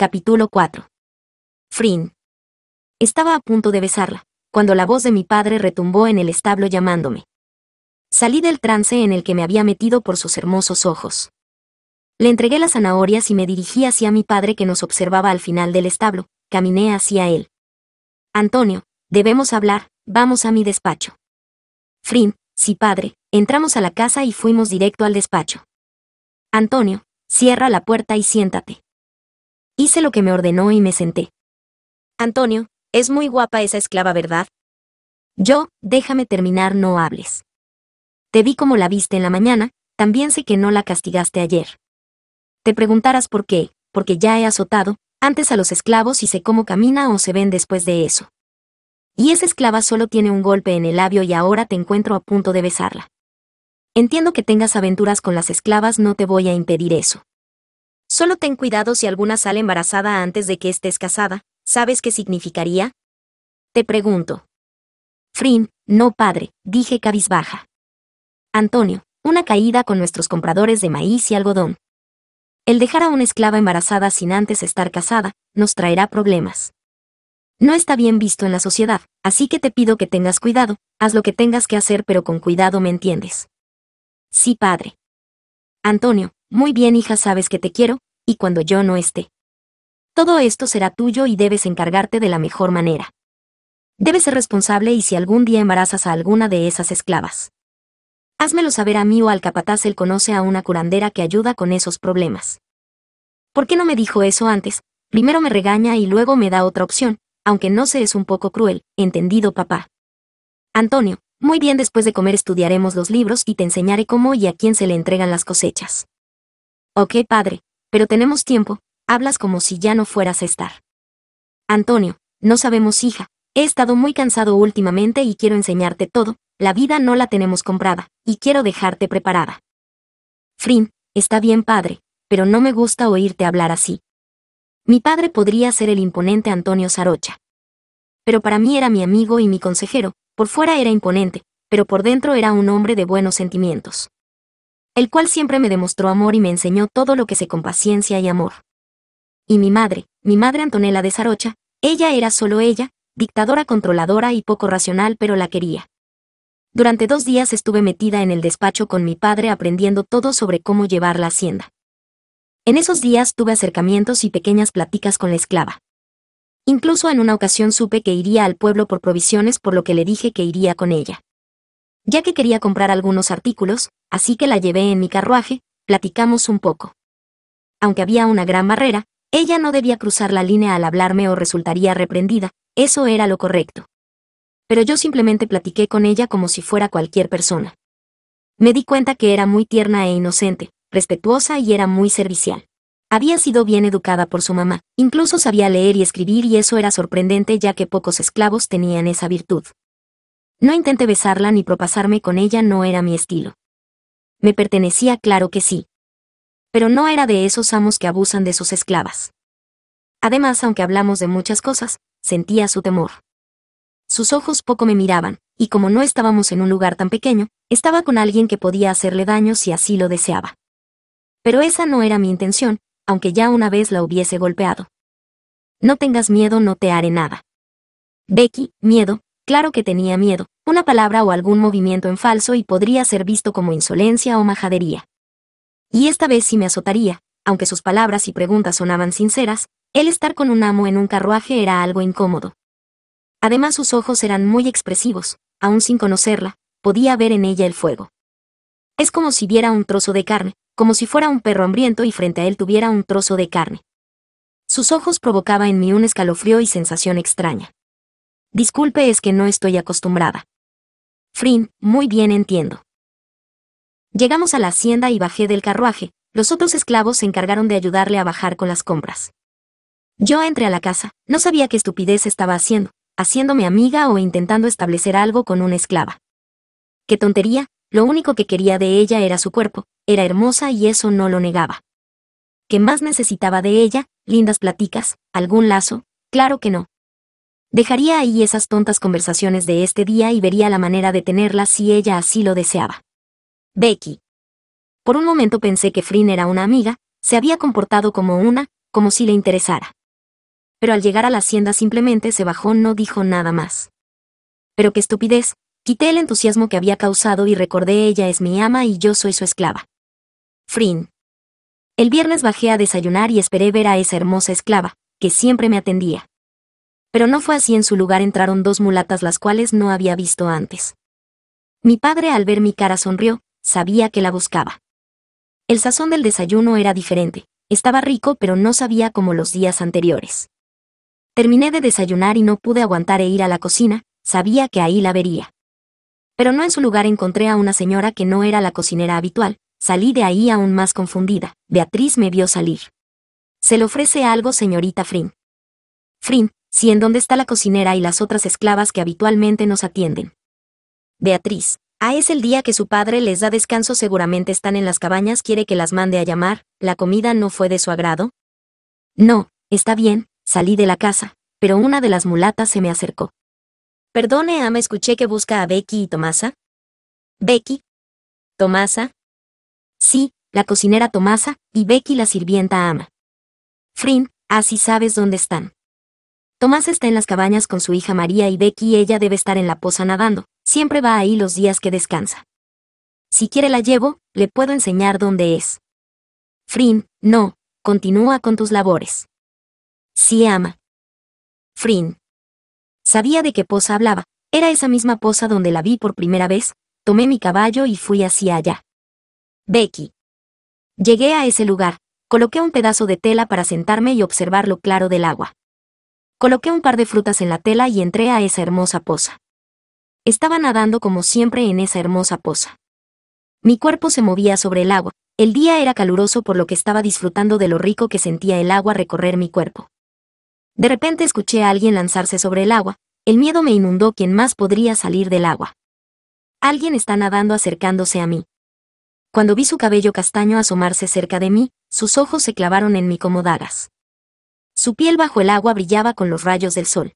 Capítulo 4. Frin. Estaba a punto de besarla, cuando la voz de mi padre retumbó en el establo llamándome. Salí del trance en el que me había metido por sus hermosos ojos. Le entregué las zanahorias y me dirigí hacia mi padre que nos observaba al final del establo, caminé hacia él. Antonio, debemos hablar, vamos a mi despacho. Frin, sí padre, entramos a la casa y fuimos directo al despacho. Antonio, cierra la puerta y siéntate. Hice lo que me ordenó y me senté. Antonio, es muy guapa esa esclava, ¿verdad? Yo, déjame terminar, no hables. Te vi como la viste en la mañana, también sé que no la castigaste ayer. Te preguntarás por qué, porque ya he azotado, antes a los esclavos y sé cómo camina o se ven después de eso. Y esa esclava solo tiene un golpe en el labio y ahora te encuentro a punto de besarla. Entiendo que tengas aventuras con las esclavas, no te voy a impedir eso. Solo ten cuidado si alguna sale embarazada antes de que estés casada, ¿sabes qué significaría? Te pregunto. Frin, no padre, dije cabizbaja. Antonio, una caída con nuestros compradores de maíz y algodón. El dejar a una esclava embarazada sin antes estar casada, nos traerá problemas. No está bien visto en la sociedad, así que te pido que tengas cuidado, haz lo que tengas que hacer pero con cuidado me entiendes. Sí, padre. Antonio, muy bien hija, sabes que te quiero, y cuando yo no esté. Todo esto será tuyo y debes encargarte de la mejor manera. Debes ser responsable y si algún día embarazas a alguna de esas esclavas. Házmelo saber a mí o al capataz, él conoce a una curandera que ayuda con esos problemas. ¿Por qué no me dijo eso antes? Primero me regaña y luego me da otra opción, aunque no sé es un poco cruel, entendido papá. Antonio, muy bien después de comer estudiaremos los libros y te enseñaré cómo y a quién se le entregan las cosechas. Ok padre, pero tenemos tiempo, hablas como si ya no fueras a estar. Antonio, no sabemos hija, he estado muy cansado últimamente y quiero enseñarte todo, la vida no la tenemos comprada, y quiero dejarte preparada. Frin, está bien padre, pero no me gusta oírte hablar así. Mi padre podría ser el imponente Antonio Sarocha. Pero para mí era mi amigo y mi consejero, por fuera era imponente, pero por dentro era un hombre de buenos sentimientos el cual siempre me demostró amor y me enseñó todo lo que sé con paciencia y amor. Y mi madre, mi madre Antonella de Sarocha, ella era solo ella, dictadora controladora y poco racional, pero la quería. Durante dos días estuve metida en el despacho con mi padre aprendiendo todo sobre cómo llevar la hacienda. En esos días tuve acercamientos y pequeñas pláticas con la esclava. Incluso en una ocasión supe que iría al pueblo por provisiones por lo que le dije que iría con ella. Ya que quería comprar algunos artículos, así que la llevé en mi carruaje, platicamos un poco. Aunque había una gran barrera, ella no debía cruzar la línea al hablarme o resultaría reprendida, eso era lo correcto. Pero yo simplemente platiqué con ella como si fuera cualquier persona. Me di cuenta que era muy tierna e inocente, respetuosa y era muy servicial. Había sido bien educada por su mamá, incluso sabía leer y escribir y eso era sorprendente ya que pocos esclavos tenían esa virtud. No intenté besarla ni propasarme con ella, no era mi estilo. Me pertenecía, claro que sí. Pero no era de esos amos que abusan de sus esclavas. Además, aunque hablamos de muchas cosas, sentía su temor. Sus ojos poco me miraban, y como no estábamos en un lugar tan pequeño, estaba con alguien que podía hacerle daño si así lo deseaba. Pero esa no era mi intención, aunque ya una vez la hubiese golpeado. No tengas miedo, no te haré nada. Becky, miedo, Claro que tenía miedo, una palabra o algún movimiento en falso y podría ser visto como insolencia o majadería. Y esta vez sí me azotaría, aunque sus palabras y preguntas sonaban sinceras, el estar con un amo en un carruaje era algo incómodo. Además sus ojos eran muy expresivos, aún sin conocerla, podía ver en ella el fuego. Es como si viera un trozo de carne, como si fuera un perro hambriento y frente a él tuviera un trozo de carne. Sus ojos provocaba en mí un escalofrío y sensación extraña. Disculpe es que no estoy acostumbrada. Frin, muy bien entiendo. Llegamos a la hacienda y bajé del carruaje, los otros esclavos se encargaron de ayudarle a bajar con las compras. Yo entré a la casa, no sabía qué estupidez estaba haciendo, haciéndome amiga o intentando establecer algo con una esclava. ¡Qué tontería! Lo único que quería de ella era su cuerpo, era hermosa y eso no lo negaba. ¿Qué más necesitaba de ella? Lindas platicas, algún lazo, claro que no, Dejaría ahí esas tontas conversaciones de este día y vería la manera de tenerla si ella así lo deseaba. Becky. Por un momento pensé que Frin era una amiga, se había comportado como una, como si le interesara. Pero al llegar a la hacienda simplemente se bajó, no dijo nada más. Pero qué estupidez, quité el entusiasmo que había causado y recordé ella es mi ama y yo soy su esclava. Frin. El viernes bajé a desayunar y esperé ver a esa hermosa esclava, que siempre me atendía. Pero no fue así en su lugar entraron dos mulatas las cuales no había visto antes. Mi padre al ver mi cara sonrió, sabía que la buscaba. El sazón del desayuno era diferente, estaba rico pero no sabía como los días anteriores. Terminé de desayunar y no pude aguantar e ir a la cocina, sabía que ahí la vería. Pero no en su lugar encontré a una señora que no era la cocinera habitual, salí de ahí aún más confundida, Beatriz me vio salir. Se le ofrece algo señorita Frin. Frin, si en dónde está la cocinera y las otras esclavas que habitualmente nos atienden. Beatriz. Ah, es el día que su padre les da descanso, seguramente están en las cabañas, quiere que las mande a llamar, la comida no fue de su agrado. No, está bien, salí de la casa, pero una de las mulatas se me acercó. Perdone, ama, ah, escuché que busca a Becky y Tomasa. ¿Becky? ¿Tomasa? Sí, la cocinera Tomasa, y Becky la sirvienta ama. Frin, así ah, sabes dónde están. Tomás está en las cabañas con su hija María y Becky ella debe estar en la poza nadando, siempre va ahí los días que descansa. Si quiere la llevo, le puedo enseñar dónde es. Frin, no, continúa con tus labores. Sí ama. Frin. Sabía de qué poza hablaba, era esa misma poza donde la vi por primera vez, tomé mi caballo y fui hacia allá. Becky. Llegué a ese lugar, coloqué un pedazo de tela para sentarme y observar lo claro del agua. Coloqué un par de frutas en la tela y entré a esa hermosa poza. Estaba nadando como siempre en esa hermosa poza. Mi cuerpo se movía sobre el agua, el día era caluroso por lo que estaba disfrutando de lo rico que sentía el agua recorrer mi cuerpo. De repente escuché a alguien lanzarse sobre el agua, el miedo me inundó quien más podría salir del agua. Alguien está nadando acercándose a mí. Cuando vi su cabello castaño asomarse cerca de mí, sus ojos se clavaron en mí como dagas. Su piel bajo el agua brillaba con los rayos del sol.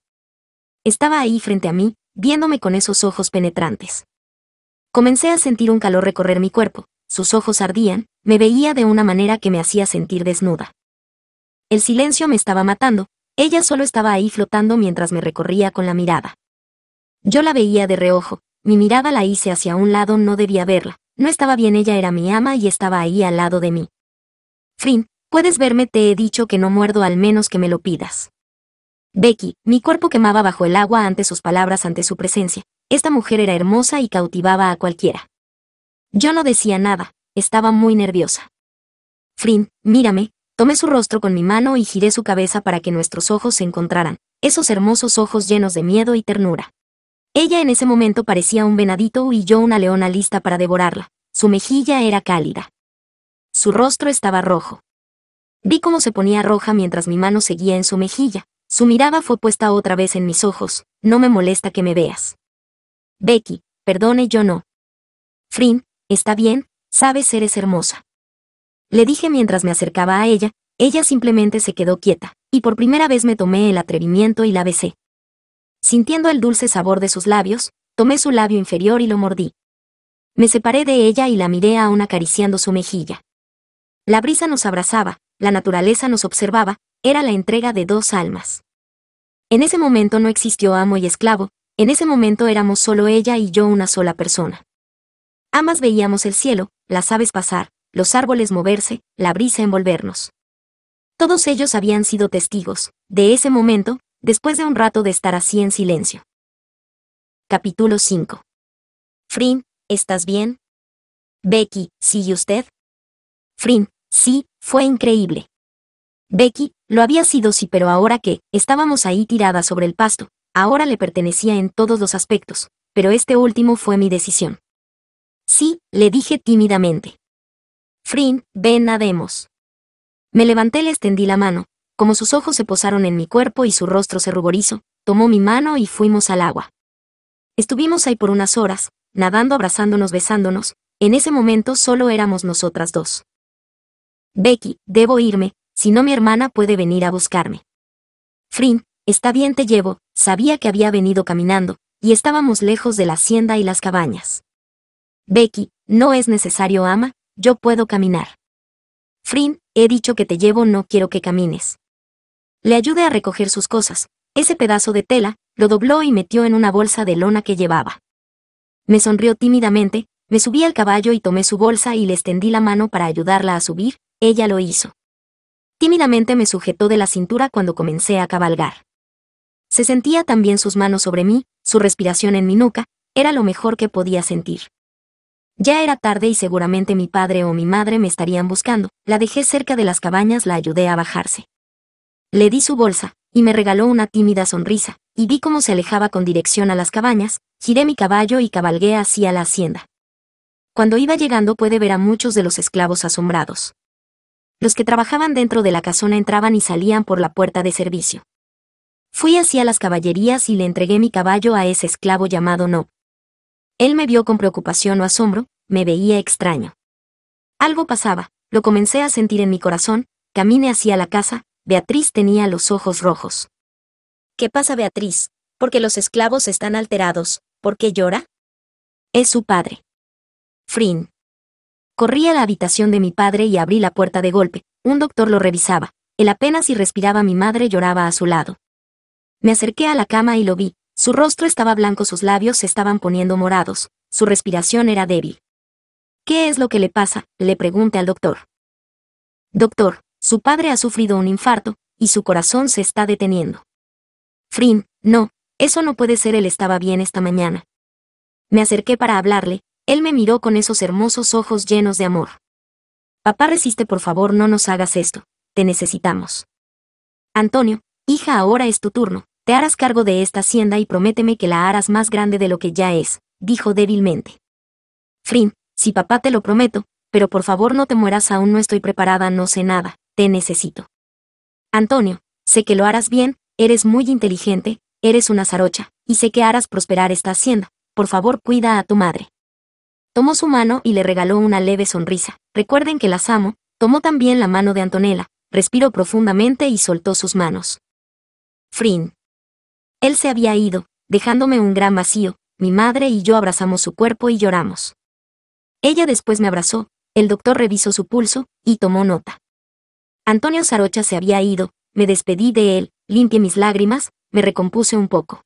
Estaba ahí frente a mí, viéndome con esos ojos penetrantes. Comencé a sentir un calor recorrer mi cuerpo, sus ojos ardían, me veía de una manera que me hacía sentir desnuda. El silencio me estaba matando, ella solo estaba ahí flotando mientras me recorría con la mirada. Yo la veía de reojo, mi mirada la hice hacia un lado, no debía verla, no estaba bien, ella era mi ama y estaba ahí al lado de mí. Fin. Puedes verme, te he dicho que no muerdo al menos que me lo pidas. Becky, mi cuerpo quemaba bajo el agua ante sus palabras, ante su presencia. Esta mujer era hermosa y cautivaba a cualquiera. Yo no decía nada, estaba muy nerviosa. Frin, mírame, tomé su rostro con mi mano y giré su cabeza para que nuestros ojos se encontraran, esos hermosos ojos llenos de miedo y ternura. Ella en ese momento parecía un venadito y yo una leona lista para devorarla, su mejilla era cálida. Su rostro estaba rojo. Vi cómo se ponía roja mientras mi mano seguía en su mejilla. Su mirada fue puesta otra vez en mis ojos. No me molesta que me veas. Becky, perdone, yo no. Frin, está bien, sabes, eres hermosa. Le dije mientras me acercaba a ella, ella simplemente se quedó quieta, y por primera vez me tomé el atrevimiento y la besé. Sintiendo el dulce sabor de sus labios, tomé su labio inferior y lo mordí. Me separé de ella y la miré aún acariciando su mejilla. La brisa nos abrazaba, la naturaleza nos observaba, era la entrega de dos almas. En ese momento no existió amo y esclavo, en ese momento éramos solo ella y yo una sola persona. Ambas veíamos el cielo, las aves pasar, los árboles moverse, la brisa envolvernos. Todos ellos habían sido testigos, de ese momento, después de un rato de estar así en silencio. Capítulo 5. Frin, ¿estás bien? Becky, ¿sigue usted? Frin, Sí, fue increíble. Becky, lo había sido sí, pero ahora que, estábamos ahí tiradas sobre el pasto, ahora le pertenecía en todos los aspectos, pero este último fue mi decisión. Sí, le dije tímidamente. Frin, ven, nademos. Me levanté, le extendí la mano, como sus ojos se posaron en mi cuerpo y su rostro se ruborizó, tomó mi mano y fuimos al agua. Estuvimos ahí por unas horas, nadando, abrazándonos, besándonos, en ese momento solo éramos nosotras dos. Becky, debo irme, si no mi hermana puede venir a buscarme. Frin, está bien te llevo, sabía que había venido caminando, y estábamos lejos de la hacienda y las cabañas. Becky, no es necesario ama, yo puedo caminar. Frin, he dicho que te llevo, no quiero que camines. Le ayudé a recoger sus cosas, ese pedazo de tela, lo dobló y metió en una bolsa de lona que llevaba. Me sonrió tímidamente, me subí al caballo y tomé su bolsa y le extendí la mano para ayudarla a subir, ella lo hizo. Tímidamente me sujetó de la cintura cuando comencé a cabalgar. Se sentía también sus manos sobre mí, su respiración en mi nuca, era lo mejor que podía sentir. Ya era tarde y seguramente mi padre o mi madre me estarían buscando, la dejé cerca de las cabañas, la ayudé a bajarse. Le di su bolsa, y me regaló una tímida sonrisa, y vi cómo se alejaba con dirección a las cabañas, giré mi caballo y cabalgué hacia la hacienda. Cuando iba llegando pude ver a muchos de los esclavos asombrados. Los que trabajaban dentro de la casona entraban y salían por la puerta de servicio. Fui hacia las caballerías y le entregué mi caballo a ese esclavo llamado Nob. Él me vio con preocupación o asombro, me veía extraño. Algo pasaba, lo comencé a sentir en mi corazón, caminé hacia la casa, Beatriz tenía los ojos rojos. ¿Qué pasa, Beatriz? ¿Por qué los esclavos están alterados? ¿Por qué llora? Es su padre. Frin. Corrí a la habitación de mi padre y abrí la puerta de golpe. Un doctor lo revisaba. Él apenas y respiraba mi madre lloraba a su lado. Me acerqué a la cama y lo vi. Su rostro estaba blanco, sus labios se estaban poniendo morados, su respiración era débil. ¿Qué es lo que le pasa? le pregunté al doctor. Doctor, su padre ha sufrido un infarto, y su corazón se está deteniendo. Frin, no, eso no puede ser, él estaba bien esta mañana. Me acerqué para hablarle, él me miró con esos hermosos ojos llenos de amor. Papá resiste por favor no nos hagas esto, te necesitamos. Antonio, hija ahora es tu turno, te harás cargo de esta hacienda y prométeme que la harás más grande de lo que ya es, dijo débilmente. Frin, si papá te lo prometo, pero por favor no te mueras aún no estoy preparada, no sé nada, te necesito. Antonio, sé que lo harás bien, eres muy inteligente, eres una zarocha, y sé que harás prosperar esta hacienda, por favor cuida a tu madre. Tomó su mano y le regaló una leve sonrisa. Recuerden que las amo, tomó también la mano de Antonella, respiró profundamente y soltó sus manos. Frin. Él se había ido, dejándome un gran vacío, mi madre y yo abrazamos su cuerpo y lloramos. Ella después me abrazó, el doctor revisó su pulso, y tomó nota. Antonio Sarocha se había ido, me despedí de él, limpié mis lágrimas, me recompuse un poco.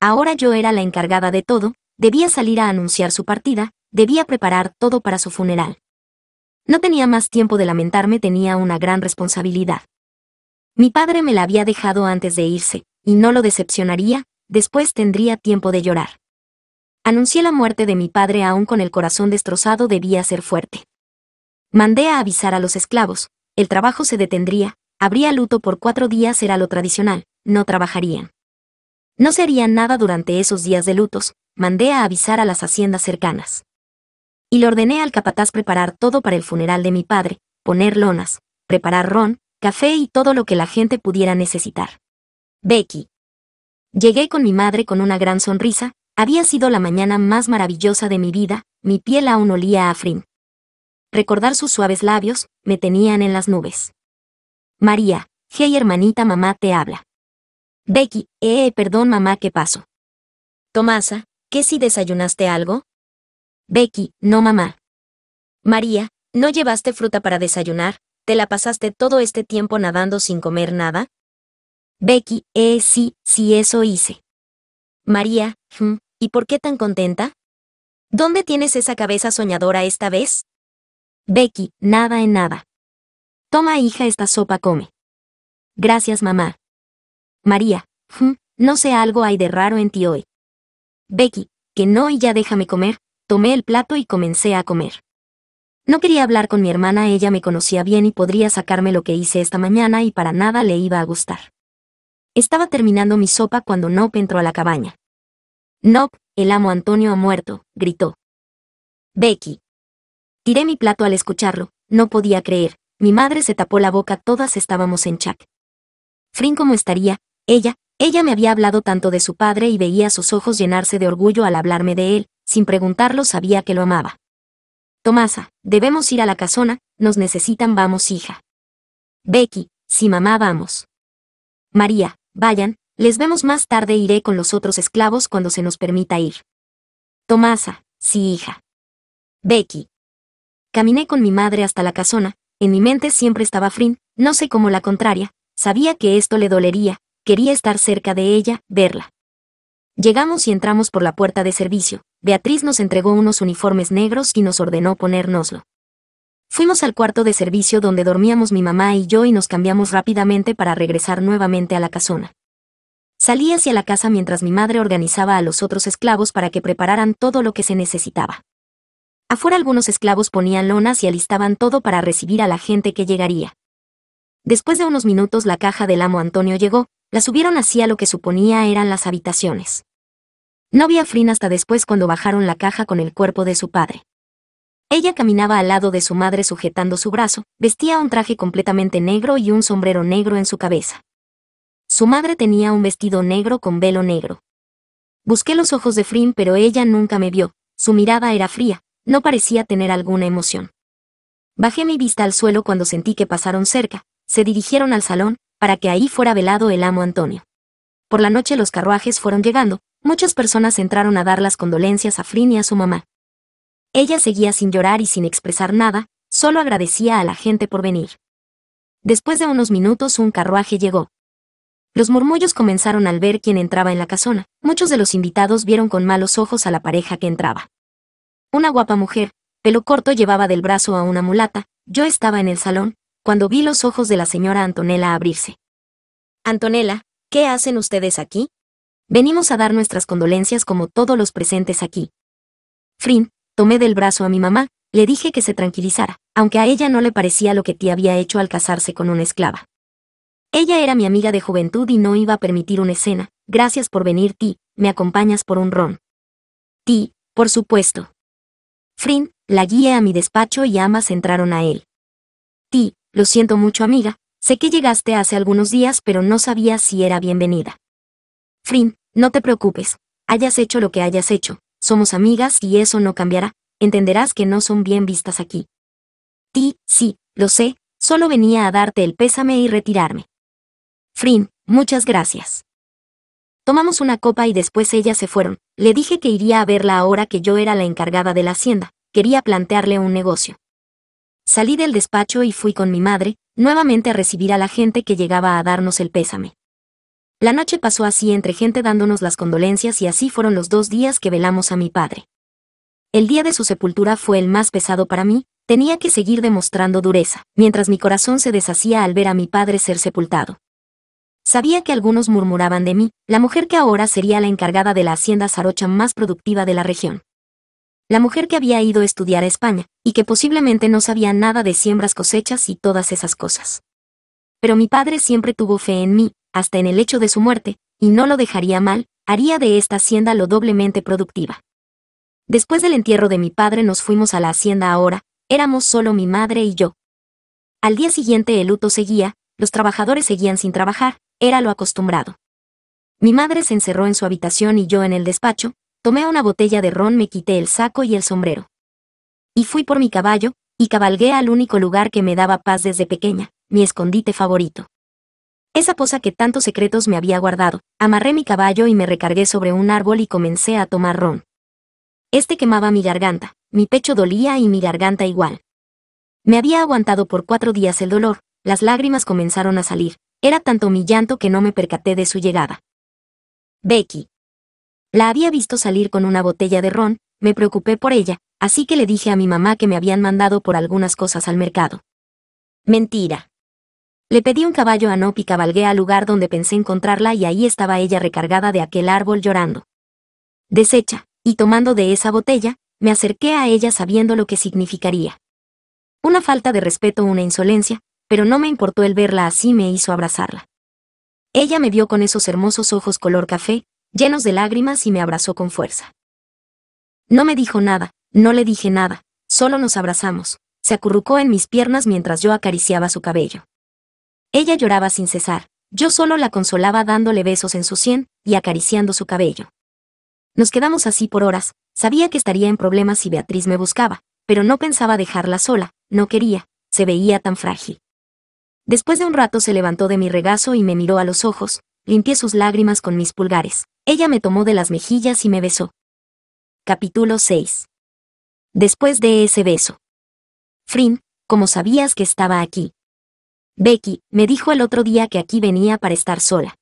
Ahora yo era la encargada de todo, debía salir a anunciar su partida, debía preparar todo para su funeral. No tenía más tiempo de lamentarme, tenía una gran responsabilidad. Mi padre me la había dejado antes de irse, y no lo decepcionaría, después tendría tiempo de llorar. Anuncié la muerte de mi padre aún con el corazón destrozado debía ser fuerte. Mandé a avisar a los esclavos, el trabajo se detendría, habría luto por cuatro días era lo tradicional, no trabajarían. No se haría nada durante esos días de lutos, mandé a avisar a las haciendas cercanas. Y le ordené al capataz preparar todo para el funeral de mi padre, poner lonas, preparar ron, café y todo lo que la gente pudiera necesitar. Becky. Llegué con mi madre con una gran sonrisa, había sido la mañana más maravillosa de mi vida, mi piel aún olía a frim. Recordar sus suaves labios, me tenían en las nubes. María, hey hermanita mamá te habla. Becky, eh, eh perdón mamá, ¿qué pasó? Tomasa, ¿qué si desayunaste algo? Becky, no mamá. María, ¿no llevaste fruta para desayunar? ¿Te la pasaste todo este tiempo nadando sin comer nada? Becky, eh, sí, sí eso hice. María, hm, ¿y por qué tan contenta? ¿Dónde tienes esa cabeza soñadora esta vez? Becky, nada en nada. Toma hija esta sopa come. Gracias mamá. María, hm, no sé algo hay de raro en ti hoy. Becky, que no y ya déjame comer, tomé el plato y comencé a comer. No quería hablar con mi hermana, ella me conocía bien y podría sacarme lo que hice esta mañana y para nada le iba a gustar. Estaba terminando mi sopa cuando Nope entró a la cabaña. Nope, el amo Antonio ha muerto, gritó. Becky. Tiré mi plato al escucharlo, no podía creer, mi madre se tapó la boca, todas estábamos en chac. Frin cómo estaría, ella, ella me había hablado tanto de su padre y veía sus ojos llenarse de orgullo al hablarme de él, sin preguntarlo sabía que lo amaba. Tomasa, debemos ir a la casona, nos necesitan, vamos hija. Becky, si mamá vamos. María, vayan, les vemos más tarde, iré con los otros esclavos cuando se nos permita ir. Tomasa, sí hija. Becky. Caminé con mi madre hasta la casona, en mi mente siempre estaba Frin, no sé cómo la contraria, sabía que esto le dolería, Quería estar cerca de ella, verla. Llegamos y entramos por la puerta de servicio. Beatriz nos entregó unos uniformes negros y nos ordenó ponérnoslo. Fuimos al cuarto de servicio donde dormíamos mi mamá y yo y nos cambiamos rápidamente para regresar nuevamente a la casona. Salí hacia la casa mientras mi madre organizaba a los otros esclavos para que prepararan todo lo que se necesitaba. Afuera algunos esclavos ponían lonas y alistaban todo para recibir a la gente que llegaría. Después de unos minutos la caja del amo Antonio llegó, la subieron hacia lo que suponía eran las habitaciones. No vi a Frin hasta después cuando bajaron la caja con el cuerpo de su padre. Ella caminaba al lado de su madre sujetando su brazo, vestía un traje completamente negro y un sombrero negro en su cabeza. Su madre tenía un vestido negro con velo negro. Busqué los ojos de Frin pero ella nunca me vio, su mirada era fría, no parecía tener alguna emoción. Bajé mi vista al suelo cuando sentí que pasaron cerca, se dirigieron al salón, para que ahí fuera velado el amo Antonio. Por la noche los carruajes fueron llegando, muchas personas entraron a dar las condolencias a Frin y a su mamá. Ella seguía sin llorar y sin expresar nada, solo agradecía a la gente por venir. Después de unos minutos un carruaje llegó. Los murmullos comenzaron al ver quién entraba en la casona, muchos de los invitados vieron con malos ojos a la pareja que entraba. Una guapa mujer, pelo corto llevaba del brazo a una mulata, yo estaba en el salón, cuando vi los ojos de la señora Antonella abrirse. Antonella, ¿qué hacen ustedes aquí? Venimos a dar nuestras condolencias como todos los presentes aquí. Frin, tomé del brazo a mi mamá, le dije que se tranquilizara, aunque a ella no le parecía lo que ti había hecho al casarse con una esclava. Ella era mi amiga de juventud y no iba a permitir una escena. Gracias por venir, Ti, me acompañas por un ron. Ti, por supuesto. Frin, la guié a mi despacho y ambas entraron a él. Ti, lo siento mucho amiga, sé que llegaste hace algunos días pero no sabía si era bienvenida. Frin, no te preocupes, hayas hecho lo que hayas hecho, somos amigas y eso no cambiará, entenderás que no son bien vistas aquí. Ti, sí, lo sé, solo venía a darte el pésame y retirarme. Frin, muchas gracias. Tomamos una copa y después ellas se fueron. Le dije que iría a verla ahora que yo era la encargada de la hacienda. Quería plantearle un negocio. Salí del despacho y fui con mi madre, nuevamente a recibir a la gente que llegaba a darnos el pésame. La noche pasó así entre gente dándonos las condolencias y así fueron los dos días que velamos a mi padre. El día de su sepultura fue el más pesado para mí, tenía que seguir demostrando dureza, mientras mi corazón se deshacía al ver a mi padre ser sepultado. Sabía que algunos murmuraban de mí, la mujer que ahora sería la encargada de la hacienda sarocha más productiva de la región la mujer que había ido a estudiar a España, y que posiblemente no sabía nada de siembras cosechas y todas esas cosas. Pero mi padre siempre tuvo fe en mí, hasta en el hecho de su muerte, y no lo dejaría mal, haría de esta hacienda lo doblemente productiva. Después del entierro de mi padre nos fuimos a la hacienda ahora, éramos solo mi madre y yo. Al día siguiente el luto seguía, los trabajadores seguían sin trabajar, era lo acostumbrado. Mi madre se encerró en su habitación y yo en el despacho, Tomé una botella de ron, me quité el saco y el sombrero. Y fui por mi caballo, y cabalgué al único lugar que me daba paz desde pequeña, mi escondite favorito. Esa posa que tantos secretos me había guardado, amarré mi caballo y me recargué sobre un árbol y comencé a tomar ron. Este quemaba mi garganta, mi pecho dolía y mi garganta igual. Me había aguantado por cuatro días el dolor, las lágrimas comenzaron a salir, era tanto mi llanto que no me percaté de su llegada. Becky. La había visto salir con una botella de ron, me preocupé por ella, así que le dije a mi mamá que me habían mandado por algunas cosas al mercado. Mentira. Le pedí un caballo a Nop y cabalgué al lugar donde pensé encontrarla y ahí estaba ella recargada de aquel árbol llorando. Deshecha, y tomando de esa botella, me acerqué a ella sabiendo lo que significaría. Una falta de respeto, una insolencia, pero no me importó el verla así me hizo abrazarla. Ella me vio con esos hermosos ojos color café, llenos de lágrimas y me abrazó con fuerza. No me dijo nada, no le dije nada, solo nos abrazamos, se acurrucó en mis piernas mientras yo acariciaba su cabello. Ella lloraba sin cesar, yo solo la consolaba dándole besos en su sien y acariciando su cabello. Nos quedamos así por horas, sabía que estaría en problemas si Beatriz me buscaba, pero no pensaba dejarla sola, no quería, se veía tan frágil. Después de un rato se levantó de mi regazo y me miró a los ojos, limpié sus lágrimas con mis pulgares, ella me tomó de las mejillas y me besó. Capítulo 6. Después de ese beso. Frin, como sabías que estaba aquí? Becky, me dijo el otro día que aquí venía para estar sola.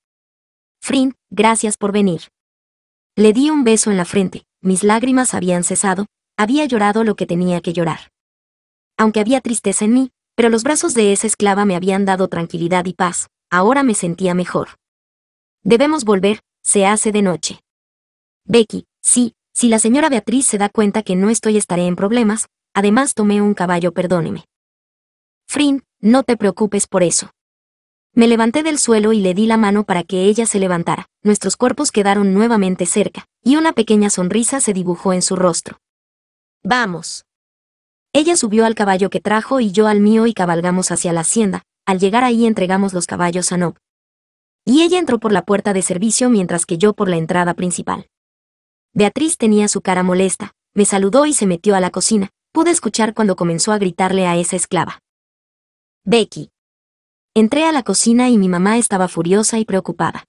Frin, gracias por venir. Le di un beso en la frente, mis lágrimas habían cesado, había llorado lo que tenía que llorar. Aunque había tristeza en mí, pero los brazos de esa esclava me habían dado tranquilidad y paz, ahora me sentía mejor. Debemos volver, se hace de noche. Becky, sí, si la señora Beatriz se da cuenta que no estoy estaré en problemas, además tomé un caballo, perdóneme. Frin, no te preocupes por eso. Me levanté del suelo y le di la mano para que ella se levantara. Nuestros cuerpos quedaron nuevamente cerca, y una pequeña sonrisa se dibujó en su rostro. Vamos. Ella subió al caballo que trajo y yo al mío y cabalgamos hacia la hacienda. Al llegar ahí entregamos los caballos a Nob y ella entró por la puerta de servicio mientras que yo por la entrada principal. Beatriz tenía su cara molesta, me saludó y se metió a la cocina, pude escuchar cuando comenzó a gritarle a esa esclava. Becky. Entré a la cocina y mi mamá estaba furiosa y preocupada.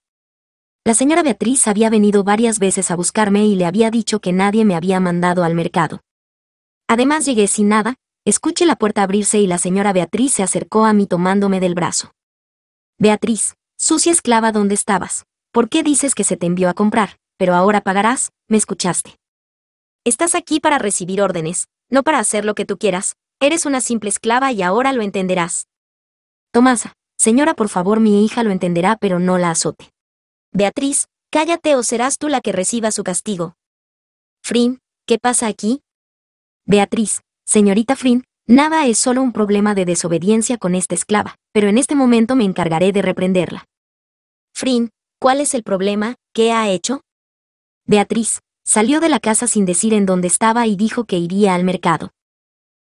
La señora Beatriz había venido varias veces a buscarme y le había dicho que nadie me había mandado al mercado. Además llegué sin nada, escuché la puerta abrirse y la señora Beatriz se acercó a mí tomándome del brazo. Beatriz, Sucia esclava, ¿dónde estabas? ¿Por qué dices que se te envió a comprar? Pero ahora pagarás, me escuchaste. Estás aquí para recibir órdenes, no para hacer lo que tú quieras, eres una simple esclava y ahora lo entenderás. Tomasa, señora, por favor, mi hija lo entenderá, pero no la azote. Beatriz, cállate o serás tú la que reciba su castigo. Frin, ¿qué pasa aquí? Beatriz, señorita Frin, nada es solo un problema de desobediencia con esta esclava, pero en este momento me encargaré de reprenderla. Frin, ¿cuál es el problema? ¿Qué ha hecho? Beatriz, salió de la casa sin decir en dónde estaba y dijo que iría al mercado.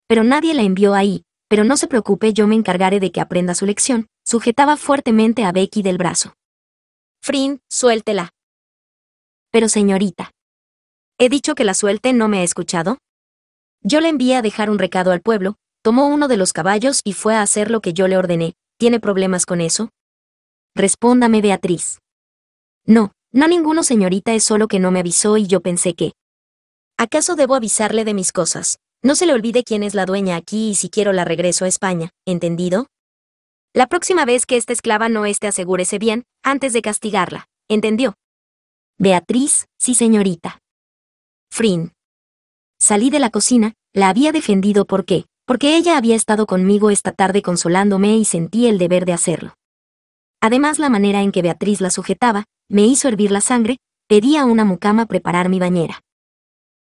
Pero nadie la envió ahí, pero no se preocupe, yo me encargaré de que aprenda su lección, sujetaba fuertemente a Becky del brazo. Frin, suéltela. Pero señorita. He dicho que la suelte, ¿no me ha escuchado? Yo le envié a dejar un recado al pueblo, tomó uno de los caballos y fue a hacer lo que yo le ordené. ¿Tiene problemas con eso? Respóndame Beatriz. No, no ninguno señorita es solo que no me avisó y yo pensé que... ¿Acaso debo avisarle de mis cosas? No se le olvide quién es la dueña aquí y si quiero la regreso a España, ¿entendido? La próxima vez que esta esclava no esté asegúrese bien, antes de castigarla, ¿entendió? Beatriz, sí señorita. Frin. Salí de la cocina, la había defendido porque, porque ella había estado conmigo esta tarde consolándome y sentí el deber de hacerlo. Además la manera en que Beatriz la sujetaba, me hizo hervir la sangre, pedí a una mucama preparar mi bañera.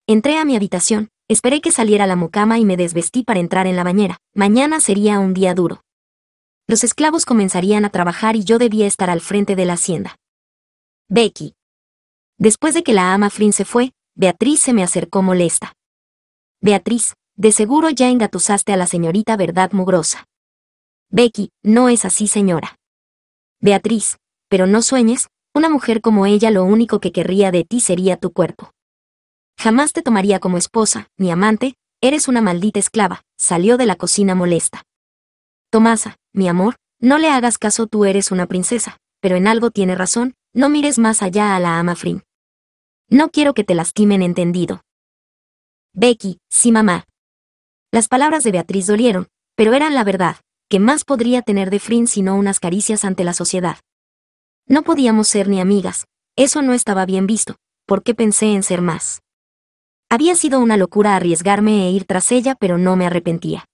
Entré a mi habitación, esperé que saliera la mucama y me desvestí para entrar en la bañera. Mañana sería un día duro. Los esclavos comenzarían a trabajar y yo debía estar al frente de la hacienda. Becky. Después de que la ama Flynn se fue, Beatriz se me acercó molesta. Beatriz, de seguro ya engatusaste a la señorita verdad mugrosa. Becky, no es así señora. Beatriz, pero no sueñes, una mujer como ella lo único que querría de ti sería tu cuerpo. Jamás te tomaría como esposa, ni amante, eres una maldita esclava, salió de la cocina molesta. Tomasa, mi amor, no le hagas caso tú eres una princesa, pero en algo tiene razón, no mires más allá a la ama Frim. No quiero que te lastimen entendido. Becky, sí mamá. Las palabras de Beatriz dolieron, pero eran la verdad, ¿qué más podría tener de Frin sino unas caricias ante la sociedad? No podíamos ser ni amigas, eso no estaba bien visto, porque pensé en ser más. Había sido una locura arriesgarme e ir tras ella, pero no me arrepentía.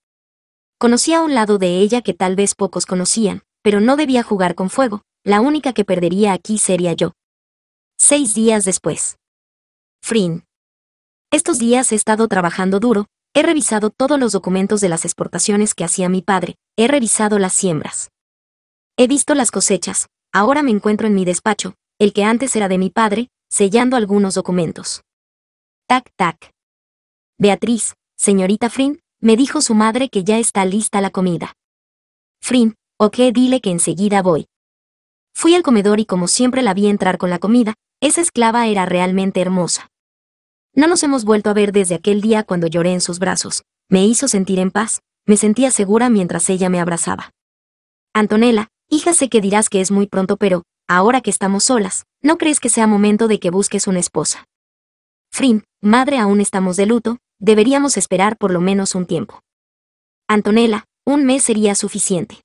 Conocía un lado de ella que tal vez pocos conocían, pero no debía jugar con fuego, la única que perdería aquí sería yo. Seis días después. Frin. Estos días he estado trabajando duro, He revisado todos los documentos de las exportaciones que hacía mi padre, he revisado las siembras. He visto las cosechas, ahora me encuentro en mi despacho, el que antes era de mi padre, sellando algunos documentos. Tac, tac. Beatriz, señorita Frin, me dijo su madre que ya está lista la comida. Frin, ok, dile que enseguida voy. Fui al comedor y como siempre la vi entrar con la comida, esa esclava era realmente hermosa. No nos hemos vuelto a ver desde aquel día cuando lloré en sus brazos. Me hizo sentir en paz, me sentía segura mientras ella me abrazaba. Antonella, hija sé que dirás que es muy pronto, pero, ahora que estamos solas, ¿no crees que sea momento de que busques una esposa? Frim, madre aún estamos de luto, deberíamos esperar por lo menos un tiempo. Antonella, un mes sería suficiente.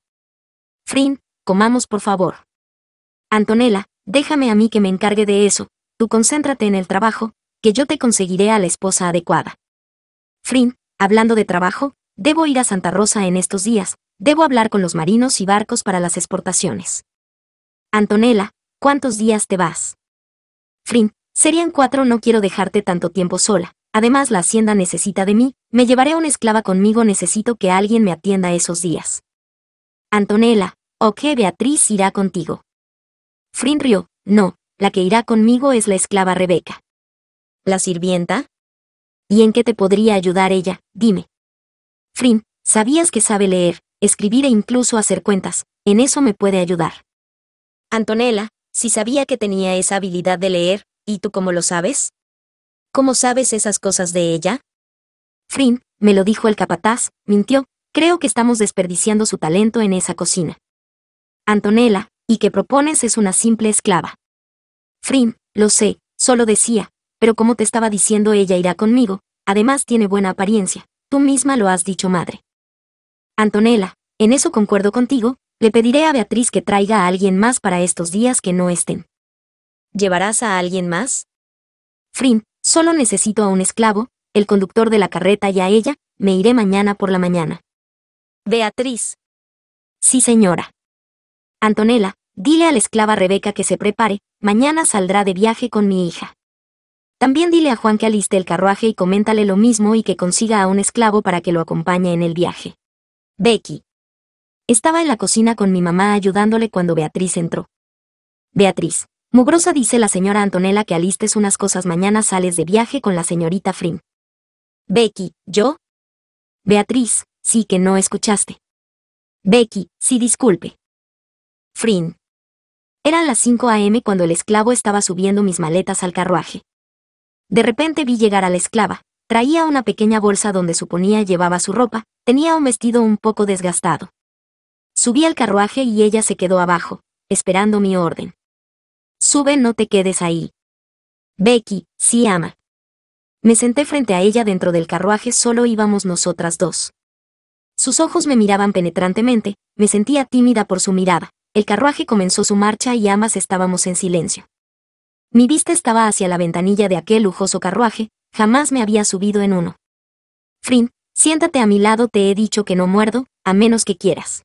Frim, comamos por favor. Antonella, déjame a mí que me encargue de eso, tú concéntrate en el trabajo, que yo te conseguiré a la esposa adecuada. Frin, hablando de trabajo, debo ir a Santa Rosa en estos días, debo hablar con los marinos y barcos para las exportaciones. Antonella, ¿cuántos días te vas? Frin, serían cuatro, no quiero dejarte tanto tiempo sola, además la hacienda necesita de mí, me llevaré a una esclava conmigo, necesito que alguien me atienda esos días. Antonella, ¿o qué Beatriz irá contigo? Frin rió, no, la que irá conmigo es la esclava Rebeca. ¿La sirvienta? ¿Y en qué te podría ayudar ella? Dime. Frim, sabías que sabe leer, escribir e incluso hacer cuentas. En eso me puede ayudar. Antonella, si sabía que tenía esa habilidad de leer, ¿y tú cómo lo sabes? ¿Cómo sabes esas cosas de ella? Frim, me lo dijo el capataz, mintió, creo que estamos desperdiciando su talento en esa cocina. Antonella, y qué propones es una simple esclava. Frim, lo sé, solo decía, pero como te estaba diciendo ella irá conmigo, además tiene buena apariencia, tú misma lo has dicho madre. Antonella, en eso concuerdo contigo, le pediré a Beatriz que traiga a alguien más para estos días que no estén. ¿Llevarás a alguien más? Frim, solo necesito a un esclavo, el conductor de la carreta y a ella, me iré mañana por la mañana. Beatriz. Sí, señora. Antonella, dile a la esclava Rebeca que se prepare, mañana saldrá de viaje con mi hija. También dile a Juan que aliste el carruaje y coméntale lo mismo y que consiga a un esclavo para que lo acompañe en el viaje. Becky. Estaba en la cocina con mi mamá ayudándole cuando Beatriz entró. Beatriz. Mugrosa dice la señora Antonella que alistes unas cosas mañana sales de viaje con la señorita Frim. Becky, ¿yo? Beatriz, sí que no escuchaste. Becky, sí disculpe. Frin. Eran las 5 a.m. cuando el esclavo estaba subiendo mis maletas al carruaje. De repente vi llegar a la esclava. Traía una pequeña bolsa donde suponía llevaba su ropa, tenía un vestido un poco desgastado. Subí al carruaje y ella se quedó abajo, esperando mi orden. Sube, no te quedes ahí. Becky, sí ama. Me senté frente a ella dentro del carruaje, solo íbamos nosotras dos. Sus ojos me miraban penetrantemente, me sentía tímida por su mirada. El carruaje comenzó su marcha y ambas estábamos en silencio. Mi vista estaba hacia la ventanilla de aquel lujoso carruaje, jamás me había subido en uno. Frin, siéntate a mi lado, te he dicho que no muerdo, a menos que quieras.